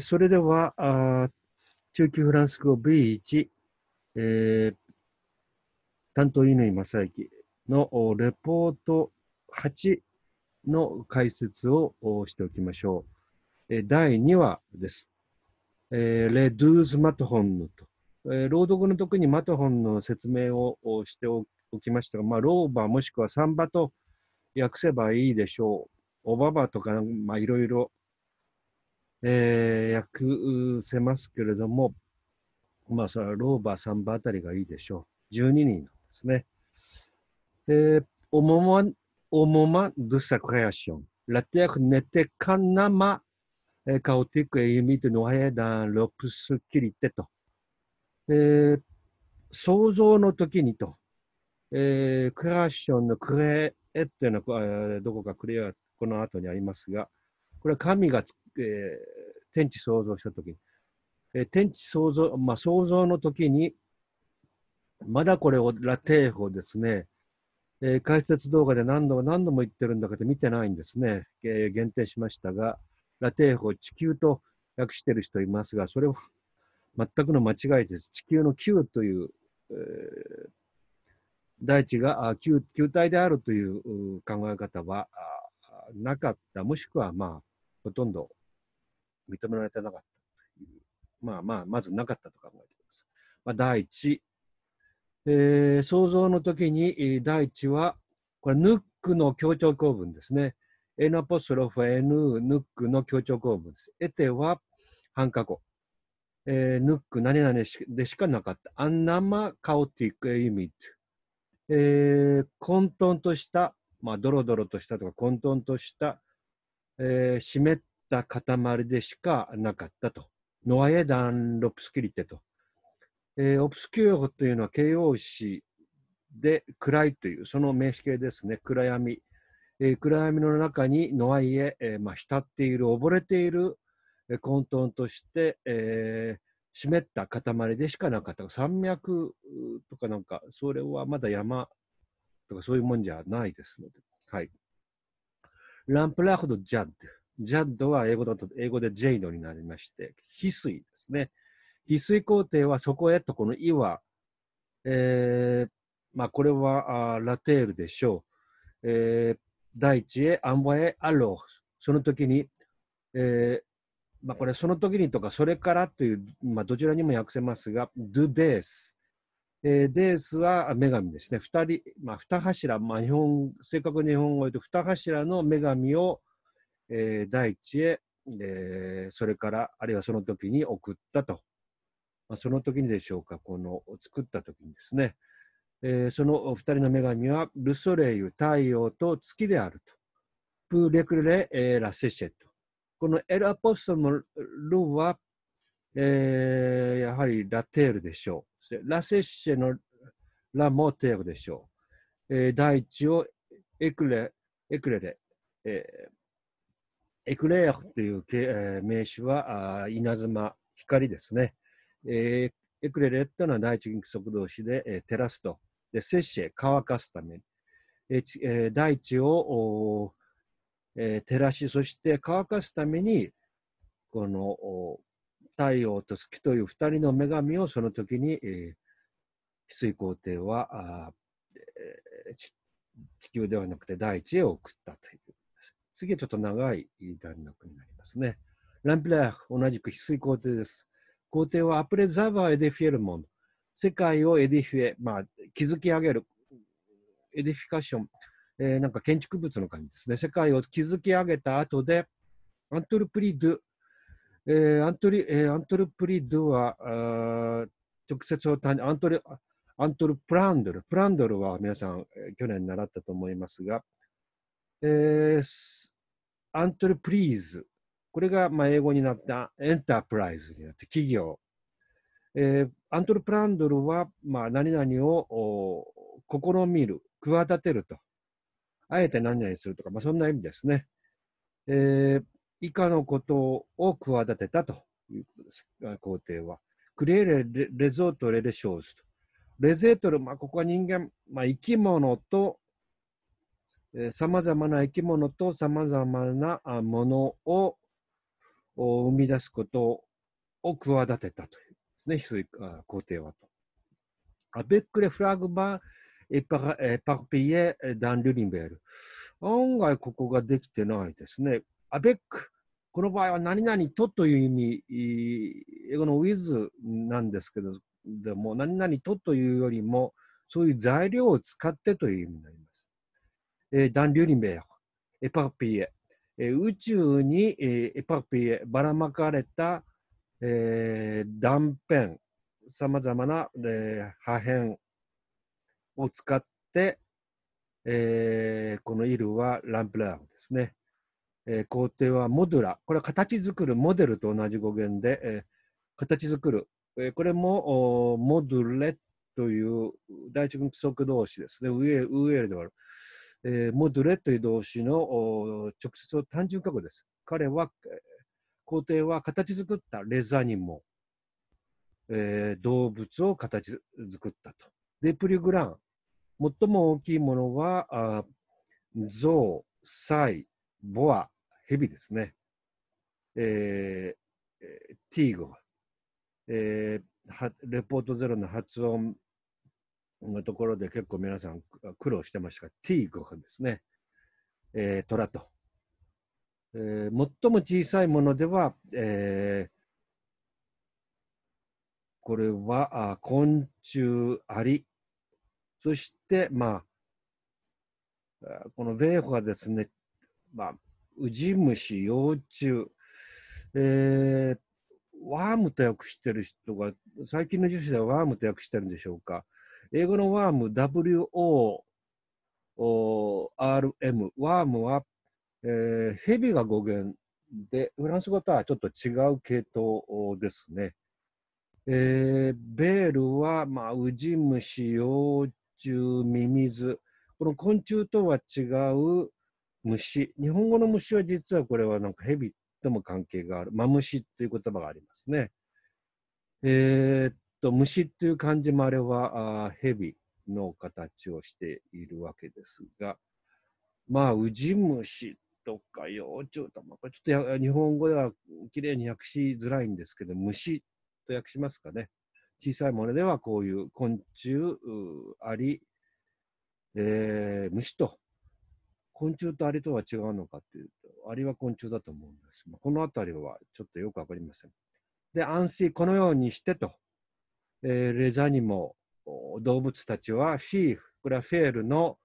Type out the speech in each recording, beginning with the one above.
それでは、中級フランス語 B1、えー、担当乾正幸のレポート8の解説をしておきましょう。第2話です。えー、レ・ドゥーズ・マトホンヌと。えー、朗読の時にマトホンの説明をしておきましたが、まあ、老婆もしくはサンバと訳せばいいでしょう。おばばとか、まあ、いろいろえー、訳せますけれども、まあ、それはローバー、サンバあたりがいいでしょう。12人なんですね。えで、おもま、おもま、ドゥサクレアション。ラテアクネテカナマ、カオティックエイミトノアエダン、ロプスキリテと。えー、想像の時にと。えー、クラッションのクレエっていうのは、どこかクレア、この後にありますが、これは神がつ、えー、天地創造した時に、え天地創造、まあ、創造の時に、まだこれをラテー法ですね、えー、解説動画で何度も何度も言ってるんだけど見てないんですね。えー、限定しましたが、ラテー法、地球と訳してる人いますが、それは全くの間違いです。地球の球という、えー、大地が球球体であるという考え方はなかった、もしくはまあ、ほとんど認められてなかったという、まあまあ、まずなかったと考えてください。まあ、第一、えー、想像の時に、第一は、これ、ヌックの協調構文ですね。エナポスロフエヌヌックの協調構文です。エテは半過去。えー、ヌック何々でしかなかった。アンナマカオティックイミット。えー、混沌とした、まあ、ドロドロとしたとか混沌とした、えー、湿っった塊でしかなかったと。ノアエダン・ロプスキリテと。えー、オプスキューホというのは形容詞で暗いという、その名詞形ですね、暗闇。えー、暗闇の中にノアイエ、えーまあ、浸っている、溺れている、えー、混沌として、えー、湿った塊でしかなかった。山脈とかなんか、それはまだ山とかそういうもんじゃないですので。はい。ランプラフド・ジャッド。ジャッドは英語だと、英語でジェイドになりまして、翡翠ですね。翡翠皇帝はそこへとこの「岩、は、えー、まあこれはあラテールでしょう。えー、大地へ、アンボへ、アロー。その時に、えー、まあこれその時にとか、それからという、まあどちらにも訳せますが、ドゥデース。えー、デースは女神ですね。二人、まあ、二柱、まあ、日本、正確に日本語で言うと二柱の女神を、えー、大地へ、えー、それから、あるいはその時に送ったと。まあ、その時にでしょうか、この作った時にですね、えー、その二人の女神は、ルソレイユ、太陽と月であると。プレクレ、えー、ラセシェと。このエル・アポストのルは、えー、やはりラテールでしょう。ラセッシェのラモテールでしょう。えー、大地をエクレ、エクレレ、えー、エクレアという、名詞は稲妻、光ですね。エクレレというのは第一元気速動詞で、照らすと。で、摂氏、乾かすために。大地を、照らし、そして乾かすために、この太陽と月という二人の女神をその時に、翡翠皇帝は地球ではなくて大地へ送ったという。次はちょっと長い段落になりますね。ランプラー同じく翡翠皇帝です。皇帝はアプレザーバーエディフィエルモン世界をエディフィエ、まあ、築き上げる。エディフィカション。えー、なんか建築物の感じですね。世界を築き上げた後で、アントルプリドゥ、えー、アントリ、えー、アントルプリドゥは、あ直接を単アントル、アントルプランドル。プランドルは皆さん、去年習ったと思いますが、えー、アントレプリーズ。これがまあ英語になったエンタープライズになって企業。えー、アントレプランドルはまあ何々を試みる、企てると。あえて何々するとか、まあ、そんな意味ですね。えー、以下のことを企てたということです、皇帝は。クリエレレゾートレレショーズと。レゼートル、まあ、ここは人間、まあ、生き物とさまざまな生き物とさまざまなものを生み出すことを企てたというですね、ヒスイ皇帝はと。アベックレ・フラグバー、エパ e パ t ピ é p a リ p リ l l é 案外ここができてないですね。アベック、この場合は何々とという意味、英語のウィズなんですけど、でも何々とというよりも、そういう材料を使ってという意味になります。dans l'univers, éparpillé. 宇宙にエばらまかれた、えー、断片、さまざまな、えー、破片を使って、えー、このイルはランプラーですね。えー、工程はモデュラ。これは形作る、モデルと同じ語源で、えー、形作る。えー、これもモデュレという第一軍規則同士ですね。ウエウエルではある。えー、モドレという動詞の直接の単純過去です。彼は、皇帝は形作ったレザーにも、えー、動物を形作ったと。で、プリグラン、最も大きいものは、あウ、サイ、ボア、ヘビですね。えー、ティーゴ、えー、レポートゼロの発音、のところで結構皆さん苦労してましたが、T5 分ですね。えー、虎と。えー、最も小さいものでは、えー、これはあ昆虫アリ。そして、まあ、この米穂はですね、まあ、ウジ虫、幼虫、えー、ワームと訳してる人が、最近の女子ではワームと訳してるんでしょうか。英語のワーム、WORM、ワームは、えー、蛇が語源で、フランス語とはちょっと違う系統ですね。えー、ベールは、まあ、ウジ虫、幼虫、ミミズ。この昆虫とは違う虫。日本語の虫は実はこれはなんか蛇とも関係がある。マムシという言葉がありますね。えー、と虫っていう漢字もあれは蛇の形をしているわけですが、まあ、ウジ虫とか幼虫とか、ちょっと日本語ではきれいに訳しづらいんですけど、虫と訳しますかね。小さいものではこういう昆虫、アリ、えー、虫と。昆虫とアリとは違うのかというと、アリは昆虫だと思うんです。このあたりはちょっとよくわかりません。で、安心このようにしてとえレザニモ動物たちはフィーフこれはフェールの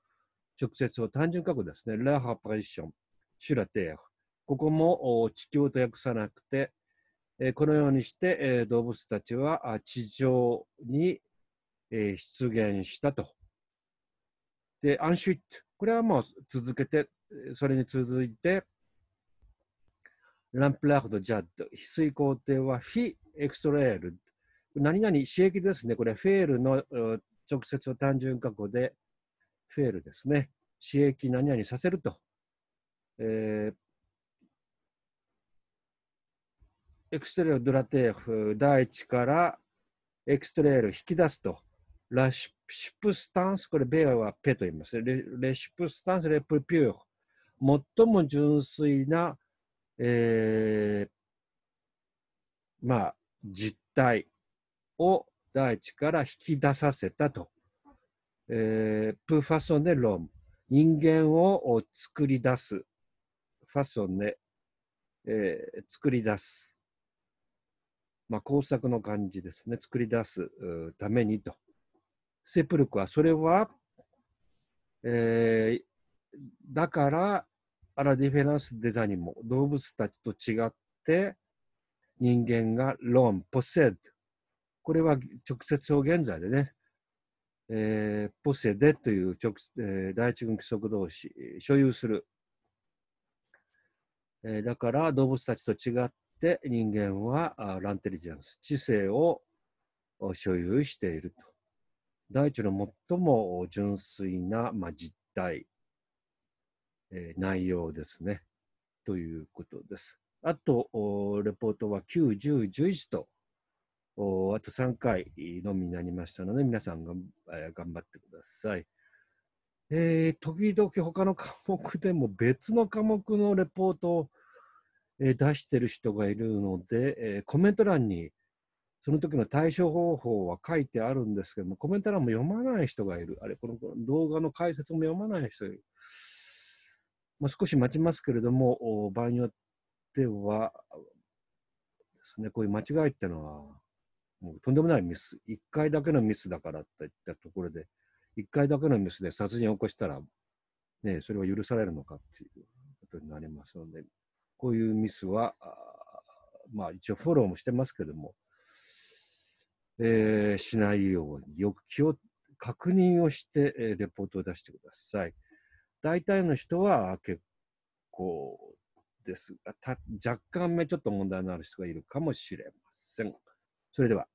直接を単純過去ですねラハパリションシュラテーここも地球と訳さなくてこのようにして動物たちは地上に出現したと。で、アンシュイット。これはもう続けて、それに続いて、ランプラーフド・ジャッド。翡翠皇帝はフィ・エクストレール。何々、刺激ですね。これ、フェールの直接単純過去で、フェールですね。刺激何々させると。えー、エクストレール・ドラテーフ、第一からエクストレール引き出すと。ラシュプスタンス、これ、ベアはペと言います。レレシュプスタンス、レプピュー。最も純粋な、えー、まあ、実態。を大地から引き出させたと。えー、プファソネロン、人間を作り出す。ファソネ、えー、作り出す。まあ、工作の感じですね。作り出すためにと。セプルクは、それは、えー、だから、アラディフェランスデザインも動物たちと違って、人間がローン、ポセッド、これは直接表現在でね、えー、ポセデという直、えー、第一軍規則同士、所有する。えー、だから動物たちと違って人間はランテリジェンス、知性を所有していると。大地の最も純粋な、まあ、実態、えー、内容ですね。ということです。あと、レポートは9、10、11とあと3回のみになりましたので、皆さんが、えー、頑張ってください。えー、時々他の科目でも別の科目のレポートを、えー、出してる人がいるので、えコメント欄にその時の対処方法は書いてあるんですけども、コメント欄も読まない人がいる。あれ、この動画の解説も読まない人いる。まあ、少し待ちますけれども、場合によっては、ですね、こういう間違いってのはもうとんでもないミス、1回だけのミスだからっていったところで、1回だけのミスで殺人を起こしたら、ね、それは許されるのかっていうことになりますので、こういうミスは、あまあ一応フォローもしてますけども、えー、しないように、よく気を確認をして、えレポートを出してください。大体の人は結構ですが、若干目ちょっと問題のある人がいるかもしれません。それでは。